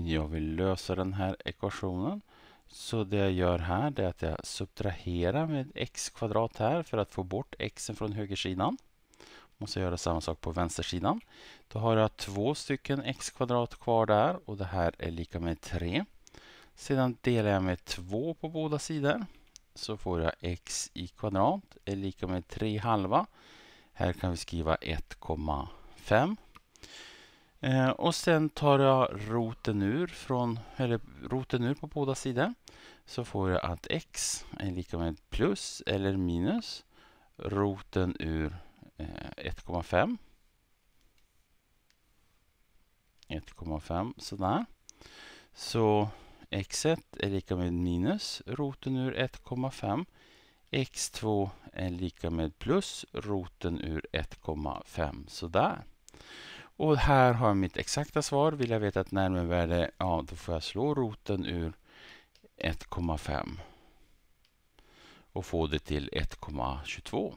jag vill lösa den här ekvationen. Så det jag gör här är att jag subtraherar med x kvadrat här för att få bort x från högersidan. Måste göra samma sak på vänstersidan. Då har jag två stycken x kvadrat kvar där och det här är lika med 3. Sedan delar jag med 2 på båda sidor. Så får jag x i kvadrat är lika med 3 halva. Här kan vi skriva 1,5. Eh, och sen tar jag roten ur, från, eller roten ur på båda sidor. Så får jag att x är lika med plus eller minus roten ur eh, 1,5. 1,5 sådär. Så x1 är lika med minus roten ur 1,5. x2 är lika med plus roten ur 1,5 sådär. Och här har jag mitt exakta svar. Vill jag veta ett närmevärde, ja då får jag slå roten ur 1,5 och få det till 1,22.